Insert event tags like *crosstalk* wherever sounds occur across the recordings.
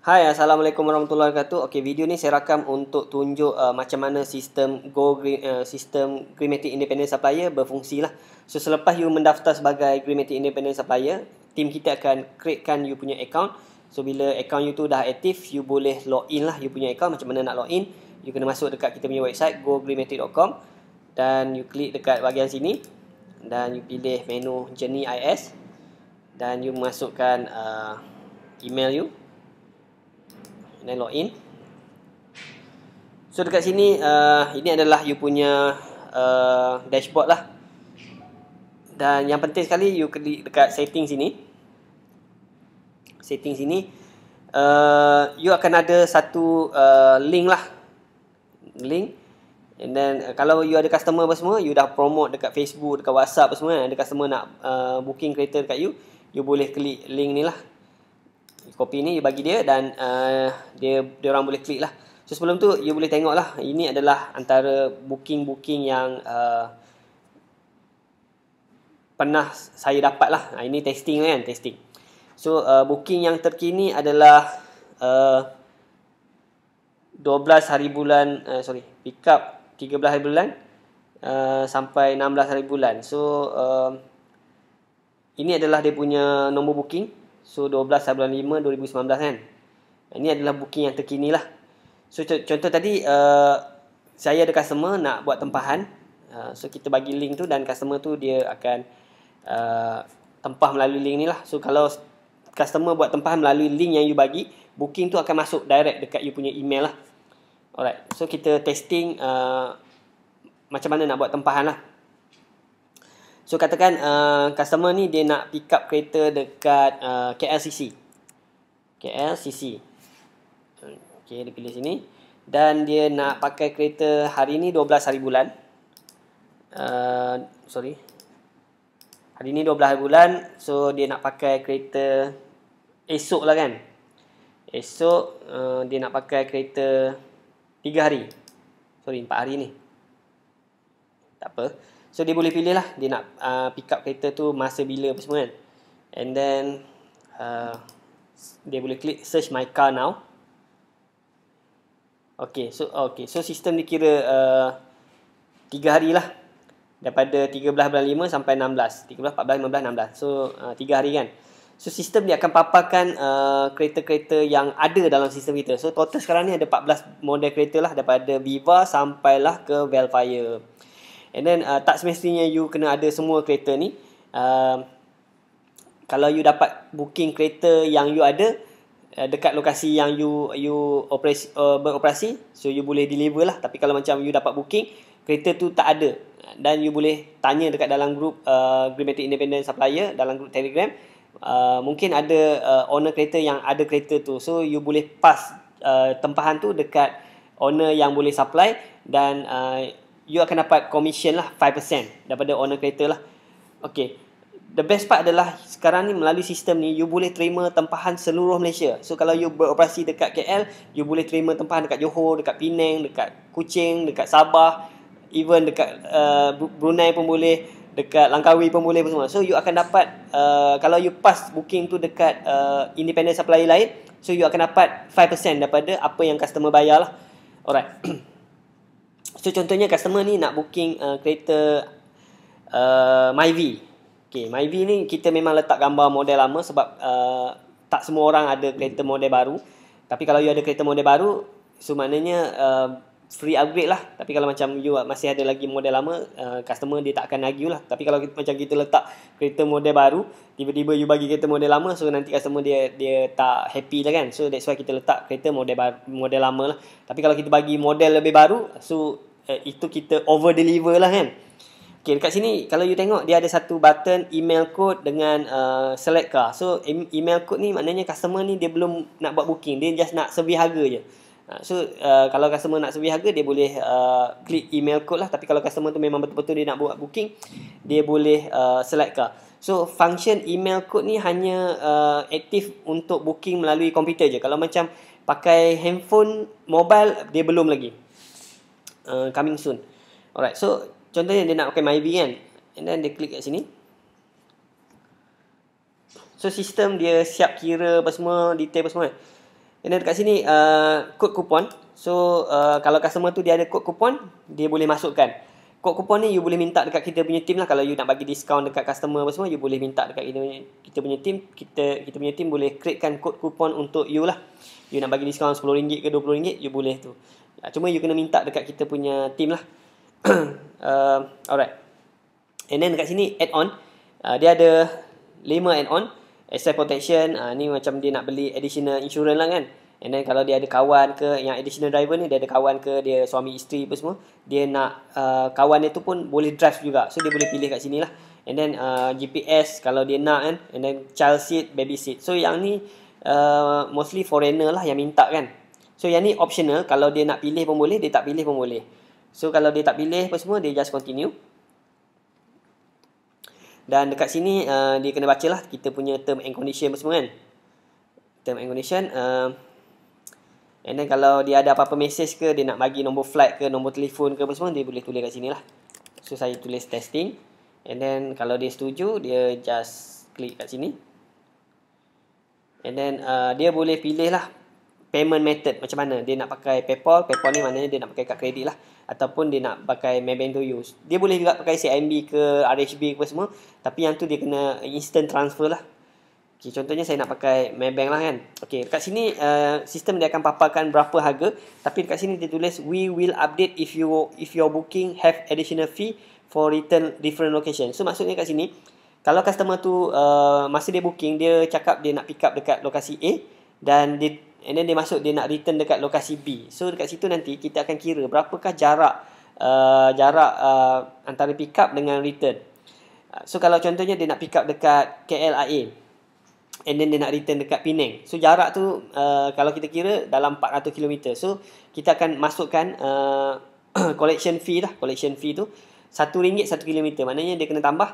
Hai Assalamualaikum warahmatullahi wabarakatuh. Okey video ni saya rakam untuk tunjuk uh, macam mana sistem Go Green uh, sistem Greenmatic Independent Supplier berfungsi lah. So selepas you mendaftar sebagai Greenmatic Independent Supplier, team kita akan createkan you punya account. So bila account you tu dah aktif, you boleh login lah you punya account macam mana nak login. You kena masuk dekat kita punya website gogreenmatic.com dan you klik dekat bahagian sini dan you pilih menu Journey IS dan you masukkan uh, email you and then login so dekat sini uh, ini adalah you punya uh, dashboard lah dan yang penting sekali you klik dekat setting sini setting sini uh, you akan ada satu uh, link lah link and then uh, kalau you ada customer apa semua you dah promote dekat facebook dekat whatsapp apa semua kan ada customer nak uh, booking kereta dekat you you boleh klik link ni lah Kopi ni you bagi dia dan uh, dia dia orang boleh klik lah so sebelum tu you boleh tengok lah ini adalah antara booking-booking yang uh, pernah saya dapat lah ah, ini testing kan testing so uh, booking yang terkini adalah uh, 12 hari bulan uh, sorry pick up 13 hari bulan uh, sampai 16 hari bulan so uh, ini adalah dia punya nombor booking So 12 sabulan 5 2019 kan. Ini adalah booking yang terkini lah. So contoh, contoh tadi uh, saya ada customer nak buat tempahan. Uh, so kita bagi link tu dan customer tu dia akan uh, tempah melalui link ni lah. So kalau customer buat tempahan melalui link yang you bagi, booking tu akan masuk direct dekat you punya email lah. Alright, so kita testing uh, macam mana nak buat tempahan lah. So katakan uh, customer ni dia nak pick up kereta dekat uh, KLCC. KLCC. Okay, dia pilih sini. Dan dia nak pakai kereta hari ni 12 hari bulan. Uh, sorry. Hari ni 12 hari bulan. So dia nak pakai kereta esok lah kan. Esok uh, dia nak pakai kereta 3 hari. Sorry, 4 hari ni. Tak apa. So dia boleh pilih lah dia nak uh, pick up kereta tu masa bila apa semua kan. And then uh, dia boleh klik search my car now. Okay, so okay, so sistem ni kira uh, 3 hari lah. Daripada 13.5 sampai 16. 13, 14, 15, 16. So, uh, hari kan. So, sistem dia akan paparkan uh, kereta-kereta yang ada dalam sistem kita. So, total sekarang ni ada 14 model kereta lah. Daripada Viva sampailah ke Velfire. And then uh, tak semestinya you kena ada semua kereta ni. Uh, kalau you dapat booking kereta yang you ada uh, dekat lokasi yang you you operasi, uh, beroperasi, so you boleh deliver lah. Tapi kalau macam you dapat booking, kereta tu tak ada. Dan you boleh tanya dekat dalam grup uh, Grimatic Independent Supplier, dalam grup Telegram. Uh, mungkin ada uh, owner kereta yang ada kereta tu so you boleh pass uh, tempahan tu dekat owner yang boleh supply dan uh, you akan dapat commission lah 5% daripada owner kereta lah. Okay. The best part adalah sekarang ni melalui sistem ni you boleh terima tempahan seluruh Malaysia. So kalau you beroperasi dekat KL, you boleh terima tempahan dekat Johor, dekat Penang, dekat Kuching, dekat Sabah, even dekat uh, Brunei pun boleh, dekat Langkawi pun boleh semua. So you akan dapat uh, kalau you pass booking tu dekat uh, independent supplier lain, so you akan dapat 5% daripada apa yang customer bayar lah. Alright. *clears throat* So contohnya customer ni nak booking uh, kereta uh, MyV. Okay, Myvi ni kita memang letak gambar model lama sebab uh, tak semua orang ada kereta model baru. Tapi kalau you ada kereta model baru, so maknanya uh, free upgrade lah. Tapi kalau macam you masih ada lagi model lama, uh, customer dia tak akan nagih lah. Tapi kalau kita, macam kita letak kereta model baru, tiba-tiba you bagi kereta model lama, so nanti customer dia dia tak happy lah kan. So that's why kita letak kereta model baru, model lama lah. Tapi kalau kita bagi model lebih baru, so uh, itu kita over deliver lah kan Okay, dekat sini kalau you tengok dia ada satu button email code dengan uh, select car. So email code ni maknanya customer ni dia belum nak buat booking, dia just nak survey harga je. Ha, so uh, kalau customer nak survey harga dia boleh uh, klik email code lah tapi kalau customer tu memang betul-betul dia nak buat booking, dia boleh uh, select car. So function email code ni hanya uh, aktif untuk booking melalui komputer je. Kalau macam pakai handphone mobile dia belum lagi. Uh, coming soon. Alright, so contohnya dia nak pakai MyBee kan. And then dia klik kat sini. So sistem dia siap kira apa semua, detail apa semua kan. And then kat sini, uh, kod kupon. So uh, kalau customer tu dia ada kod kupon, dia boleh masukkan. Kod kupon ni you boleh minta dekat kita punya team lah. Kalau you nak bagi discount dekat customer apa semua, you boleh minta dekat kita punya, kita punya team. Kita kita punya team boleh createkan kod kupon untuk you lah. You nak bagi discount RM10 ke RM20, you boleh tu. Cuma you kena minta dekat kita punya team lah. *clears throat* uh, alright. And then dekat sini add-on. Uh, dia ada 5 add-on. Asset protection. Uh, ni macam dia nak beli additional insurance lah kan. And then kalau dia ada kawan ke. Yang additional driver ni. Dia ada kawan ke. Dia suami isteri apa semua. Dia nak uh, kawan dia tu pun boleh drive juga. So dia boleh pilih kat sini lah. And then uh, GPS kalau dia nak kan. And then child seat, baby seat. So yang ni uh, mostly foreigner lah yang minta kan. So yang ni optional kalau dia nak pilih pun boleh, dia tak pilih pun boleh. So kalau dia tak pilih apa semua dia just continue. Dan dekat sini uh, dia kena lah. kita punya term and condition apa semua kan. Term and condition uh, and then kalau dia ada apa-apa message ke dia nak bagi nombor flight ke nombor telefon ke apa semua dia boleh tulis kat lah. So saya tulis testing and then kalau dia setuju dia just klik kat sini. And then uh, dia boleh pilih lah payment method macam mana dia nak pakai PayPal PayPal ni maknanya dia nak pakai kad kredit lah ataupun dia nak pakai Maybank to use dia boleh juga pakai CIMB ke RHB ke semua tapi yang tu dia kena instant transfer lah okay, contohnya saya nak pakai Maybank lah kan okey dekat sini uh, sistem dia akan paparkan berapa harga tapi dekat sini dia tulis we will update if you if your booking have additional fee for return different location so maksudnya kat sini kalau customer tu uh, masa dia booking dia cakap dia nak pick up dekat lokasi A dan dia and then dia masuk dia nak return dekat lokasi B. So dekat situ nanti kita akan kira berapakah jarak uh, jarak uh, antara pick up dengan return. Uh, so kalau contohnya dia nak pick up dekat KLIA and then dia nak return dekat Penang. So jarak tu uh, kalau kita kira dalam 400 km. So kita akan masukkan uh, *coughs* collection fee lah, collection fee tu RM1 1 km. Maknanya dia kena tambah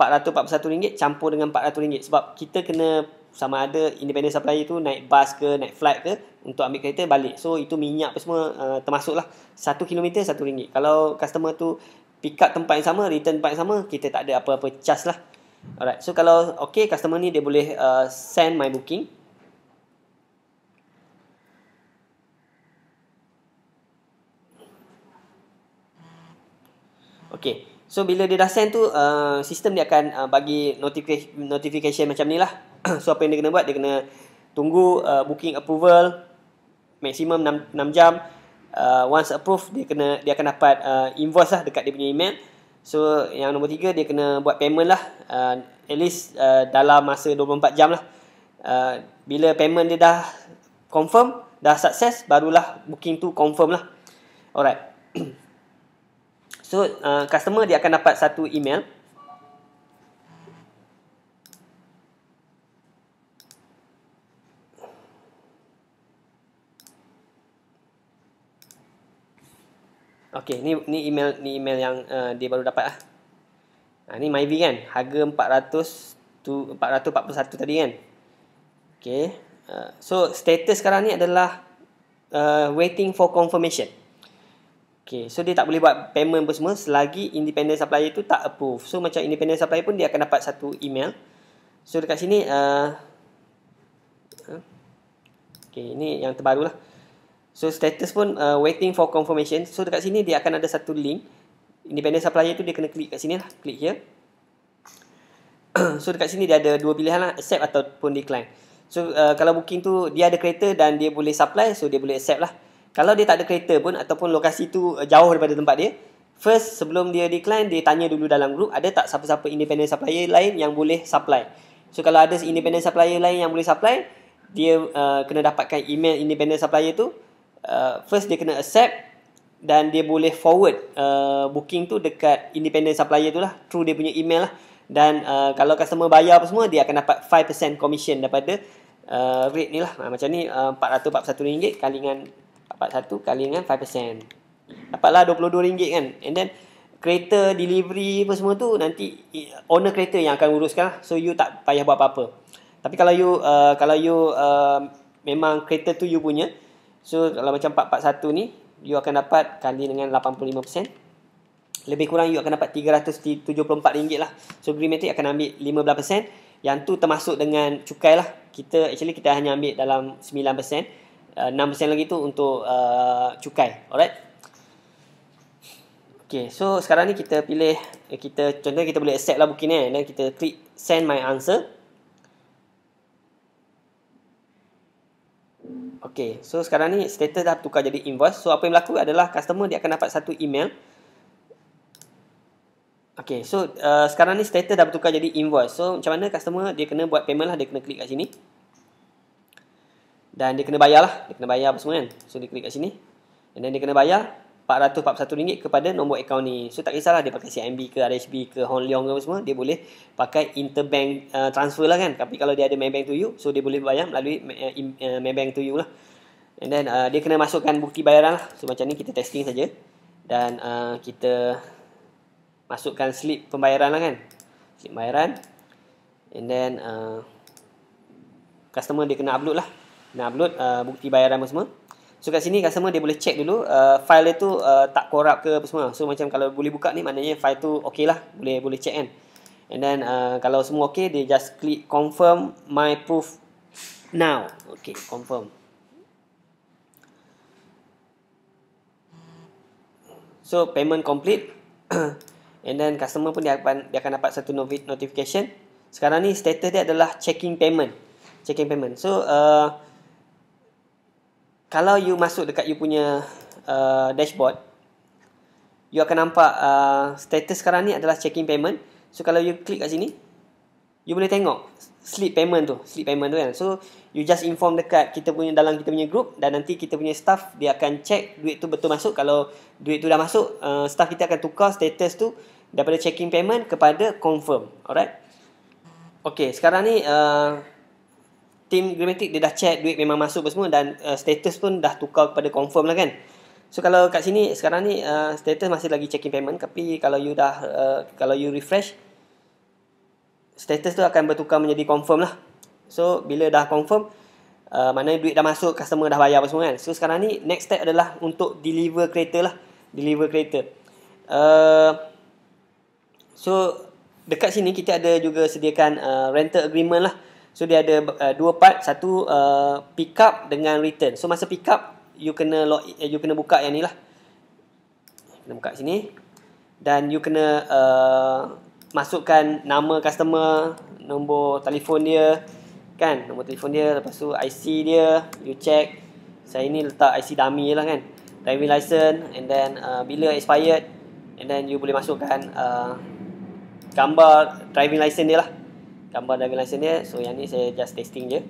RM441 campur dengan RM400 sebab kita kena sama ada independent supplier tu naik bus ke naik flight ke untuk ambil kereta balik so itu minyak pun semua uh, termasuklah satu kilometer satu ringgit kalau customer tu pick up tempat yang sama return tempat yang sama kita tak ada apa-apa charge lah alright so kalau okay customer ni dia boleh uh, send my booking okay So bila dia dah send tu uh, sistem dia akan uh, bagi notification notification macam ni lah. *clears throat* so apa yang dia kena buat dia kena tunggu uh, booking approval maksimum 6, 6 jam. Uh, once approved dia kena dia akan dapat uh, invoice lah dekat dia punya email. So yang nombor 3 dia kena buat payment lah uh, at least uh, dalam masa 24 jam lah. Uh, bila payment dia dah confirm, dah success barulah booking tu confirm lah. Alright. *clears throat* So uh, customer dia akan dapat satu email Okay, ni ni email ni email yang uh, dia baru dapat lah. ah. Ha, ni MyV kan, harga 400 tu 441 tadi kan. Okay, uh, so status sekarang ni adalah uh, waiting for confirmation. Okay, so dia tak boleh buat payment pun semua selagi independent supplier tu tak approve. So macam independent supplier pun dia akan dapat satu email. So dekat sini, uh, okay, ini yang terbaru lah. So status pun uh, waiting for confirmation. So dekat sini dia akan ada satu link. Independent supplier tu dia kena klik kat sini lah. Klik here. *coughs* so dekat sini dia ada dua pilihan lah. Accept ataupun decline. So uh, kalau booking tu dia ada kereta dan dia boleh supply. So dia boleh accept lah kalau dia tak ada kereta pun ataupun lokasi tu eh, jauh daripada tempat dia first sebelum dia decline dia tanya dulu dalam group ada tak siapa-siapa independent supplier lain yang boleh supply so kalau ada independent supplier lain yang boleh supply dia uh, kena dapatkan email independent supplier tu uh, first dia kena accept dan dia boleh forward uh, booking tu dekat independent supplier tu lah through dia punya email lah dan uh, kalau customer bayar apa semua dia akan dapat 5% commission daripada uh, rate ni lah ah, macam ni uh, RM441 ringgit kalingan dapat satu kali dengan 5%. Dapatlah RM22 kan. And then kereta delivery apa semua tu nanti owner kereta yang akan uruskan. lah, So you tak payah buat apa-apa. Tapi kalau you uh, kalau you uh, memang kereta tu you punya. So kalau macam 441 ni you akan dapat kali dengan 85% lebih kurang you akan dapat RM374 lah. So Green Matrix akan ambil 15%. Yang tu termasuk dengan cukai lah. Kita actually kita hanya ambil dalam uh, 6% lagi tu untuk uh, cukai alright Okay, so sekarang ni kita pilih eh, kita contohnya kita boleh accept lah booking ni dan eh. kita klik send my answer Okay, so sekarang ni status dah tukar jadi invoice so apa yang berlaku adalah customer dia akan dapat satu email Okay, so uh, sekarang ni status dah bertukar jadi invoice. So, macam mana customer dia kena buat payment lah. Dia kena klik kat sini. Dan dia kena bayar lah. Dia kena bayar apa semua kan. So, dia klik kat sini. And then, dia kena bayar RM441 kepada nombor akaun ni. So, tak kisahlah dia pakai CIMB ke RHB ke Hong Leong ke apa semua. Dia boleh pakai interbank uh, transfer lah kan. Tapi kalau dia ada Maybank to you. So, dia boleh bayar melalui uh, uh, Maybank to you lah. And then, uh, dia kena masukkan bukti bayaran lah. So, macam ni kita testing saja. Dan uh, kita masukkan slip pembayaran lah kan. Slip pembayaran. And then, uh, customer dia kena upload lah nak upload uh, bukti bayaran apa semua so kat sini customer dia boleh check dulu uh, file dia tu uh, tak corrupt ke apa semua so macam kalau boleh buka ni maknanya file tu ok lah boleh boleh check kan and then uh, kalau semua ok dia just click confirm my proof now ok confirm so payment complete *coughs* and then customer pun dia akan, dia akan dapat satu notification sekarang ni status dia adalah checking payment checking payment so uh, kalau you masuk dekat you punya uh, dashboard you akan nampak uh, status sekarang ni adalah checking payment so kalau you klik kat sini you boleh tengok slip payment tu slip payment tu kan so you just inform dekat kita punya dalam kita punya group dan nanti kita punya staff dia akan check duit tu betul masuk kalau duit tu dah masuk uh, staff kita akan tukar status tu daripada checking payment kepada confirm alright Okay, sekarang ni uh, team Grammatic dia dah check duit memang masuk apa semua dan uh, status pun dah tukar kepada confirm lah kan. So kalau kat sini sekarang ni uh, status masih lagi checking payment tapi kalau you dah uh, kalau you refresh status tu akan bertukar menjadi confirm lah. So bila dah confirm uh, mana duit dah masuk customer dah bayar apa semua kan. So sekarang ni next step adalah untuk deliver kereta lah. Deliver kereta. Uh, so dekat sini kita ada juga sediakan uh, rental agreement lah. So dia ada uh, dua part, satu uh, pick up dengan return. So masa pick up you kena log, eh, you kena buka yang ni lah. Kena buka sini. Dan you kena uh, masukkan nama customer, nombor telefon dia kan, nombor telefon dia, lepas tu IC dia, you check. Saya ni letak IC dummy lah kan. Driving license and then uh, bila expired and then you boleh masukkan uh, gambar driving license dia lah gambar driving license dia so yang ni saya just testing je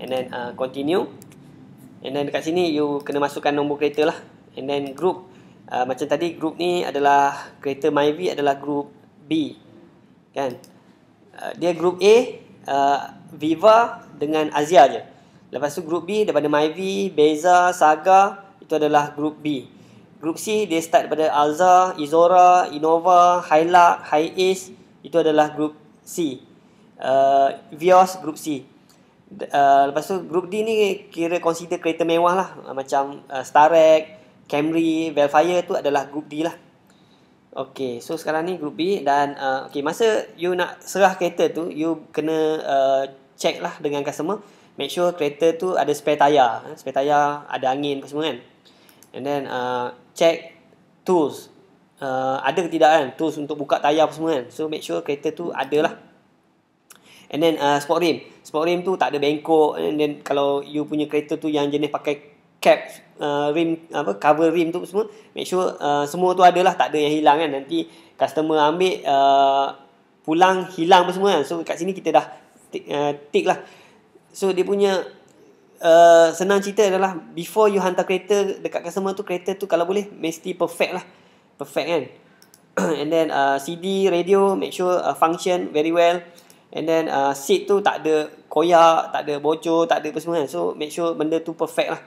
and then uh, continue and then dekat sini you kena masukkan nombor kereta lah and then group uh, macam tadi group ni adalah kereta MyV adalah group B kan uh, dia group A uh, Viva dengan Azia je lepas tu group B daripada MyV Beza Saga itu adalah group B group C dia start daripada Alza Izora Innova Hilux Ace itu adalah group C uh, Vios Group C uh, Lepas tu Group D ni Kira consider kereta mewah lah uh, Macam uh, Starrek Camry Velfire tu adalah Group D lah Okay So sekarang ni Group B Dan uh, okay, Masa you nak serah kereta tu You kena uh, Check lah dengan customer Make sure kereta tu ada spare tayar Spare tayar ada angin apa semua kan And then uh, Check tools uh, ada ke tidak kan tools untuk buka tayar apa semua kan so make sure kereta tu ada lah and then uh, sport rim sport rim tu tak ada bengkok and then kalau you punya kereta tu yang jenis pakai cap uh, rim apa cover rim tu semua make sure uh, semua tu ada lah tak ada yang hilang kan nanti customer ambil uh, pulang hilang apa semua kan so kat sini kita dah tick, uh, tick lah so dia punya Uh, senang cerita adalah before you hantar kereta dekat customer tu kereta tu kalau boleh mesti perfect lah perfect kan *coughs* and then uh, CD radio make sure uh, function very well and then uh, seat tu tak ada koyak tak ada bocor tak ada apa semua kan so make sure benda tu perfect lah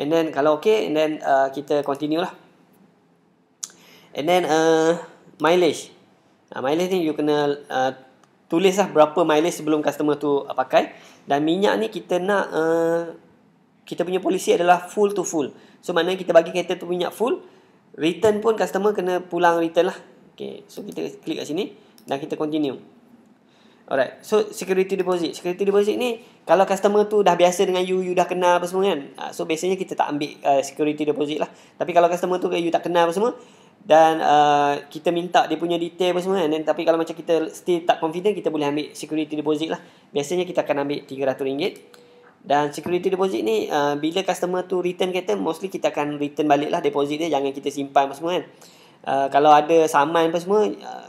and then kalau okay and then uh, kita continue lah and then uh, mileage uh, mileage ni you kena uh, tulis lah berapa mileage sebelum customer tu uh, pakai dan minyak ni kita nak uh, kita punya polisi adalah full to full so maknanya kita bagi kereta tu minyak full Return pun customer kena pulang return lah. Okay. So kita klik kat sini dan kita continue. Alright. So security deposit. Security deposit ni kalau customer tu dah biasa dengan you, you dah kenal apa semua kan. Ah, so biasanya kita tak ambil uh, security deposit lah. Tapi kalau customer tu you tak kenal apa semua dan uh, kita minta dia punya detail apa semua kan. Then, tapi kalau macam kita still tak confident kita boleh ambil security deposit lah. Biasanya kita akan ambil RM300. Dan security deposit ni uh, bila customer tu return kereta mostly kita akan return baliklah deposit dia jangan kita simpan apa semua kan. Uh, kalau ada saman apa semua uh,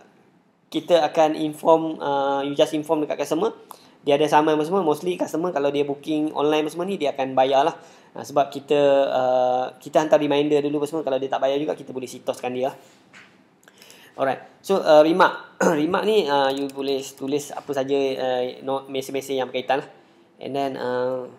kita akan inform uh, you just inform dekat customer dia ada saman apa semua mostly customer kalau dia booking online apa semua ni dia akan bayarlah. Uh, sebab kita uh, kita hantar reminder dulu apa semua kalau dia tak bayar juga kita boleh sitoskan dia. lah. Alright. So uh, remark *coughs* remark ni uh, you boleh tulis apa saja uh, mesej-mesej yang berkaitan lah. And then uh,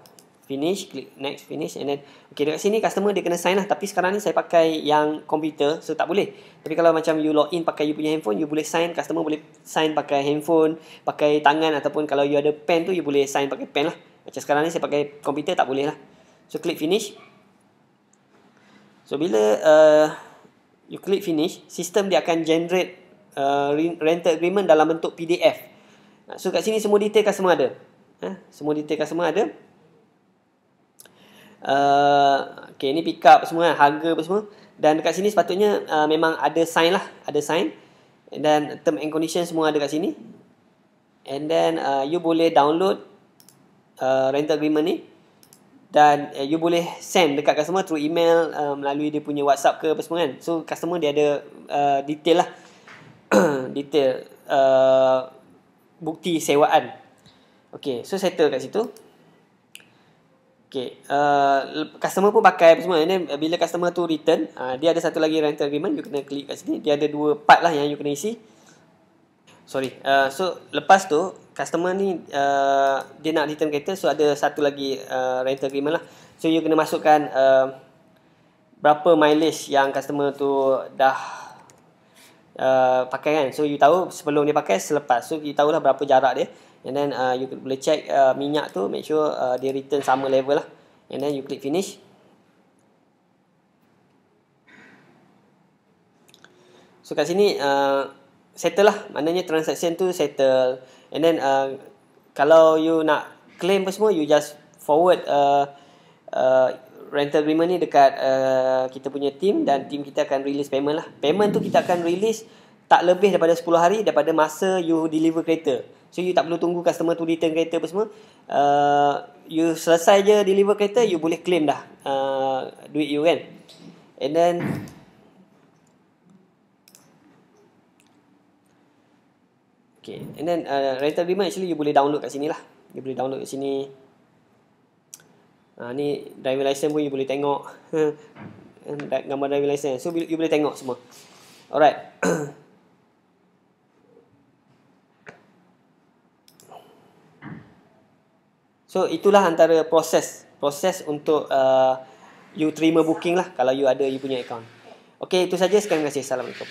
Finish Click next finish And then Okay dekat sini customer dia kena sign lah Tapi sekarang ni saya pakai yang komputer So tak boleh Tapi kalau macam you log in, pakai you punya handphone You boleh sign Customer boleh sign pakai handphone Pakai tangan Ataupun kalau you ada pen tu You boleh sign pakai pen lah Macam sekarang ni saya pakai komputer tak boleh lah So click finish So bila uh, You click finish Sistem dia akan generate uh, Rental agreement dalam bentuk PDF So kat sini semua detail customer ada Eh, semua detail semua ada. Uh, okay, ni pick up semua kan, harga apa semua. Dan dekat sini sepatutnya uh, memang ada sign lah, ada sign. And then term and condition semua ada kat sini. And then uh, you boleh download uh, rental agreement ni. Dan uh, you boleh send dekat customer through email uh, melalui dia punya WhatsApp ke apa semua kan. So customer dia ada uh, detail lah. *coughs* detail uh, bukti sewaan. Okay, so settle kat situ. Okay, uh, customer pun pakai apa semua. And then, uh, bila customer tu return, uh, dia ada satu lagi rental agreement. You kena klik kat sini. Dia ada dua part lah yang you kena isi. Sorry. Uh, so, lepas tu, customer ni, uh, dia nak return kereta. So, ada satu lagi uh, rental agreement lah. So, you kena masukkan uh, berapa mileage yang customer tu dah Uh, pakai kan So you tahu sebelum dia pakai Selepas So you tahulah berapa jarak dia And then uh, you boleh check uh, minyak tu Make sure uh, dia return sama level lah And then you click finish So kat sini uh, settle lah Maknanya transaction tu settle And then uh, kalau you nak claim apa semua You just forward uh, uh, rental agreement ni dekat uh, kita punya team Dan team kita akan release payment lah Payment tu kita akan release tak lebih daripada 10 hari Daripada masa you deliver kereta So you tak perlu tunggu customer tu return kereta apa semua. Uh, you selesai je deliver kereta, you boleh claim dah uh, duit you kan. And then Okay. And then uh, rental agreement actually you boleh download kat sini lah. You boleh download kat sini. Uh, ni driving license pun you boleh tengok. *laughs* gambar driver license. So you boleh tengok semua. Alright. *coughs* So itulah antara proses proses untuk uh, you terima booking lah kalau you ada you punya account. Okay, itu saja. Sekian, terima kasih. Assalamualaikum.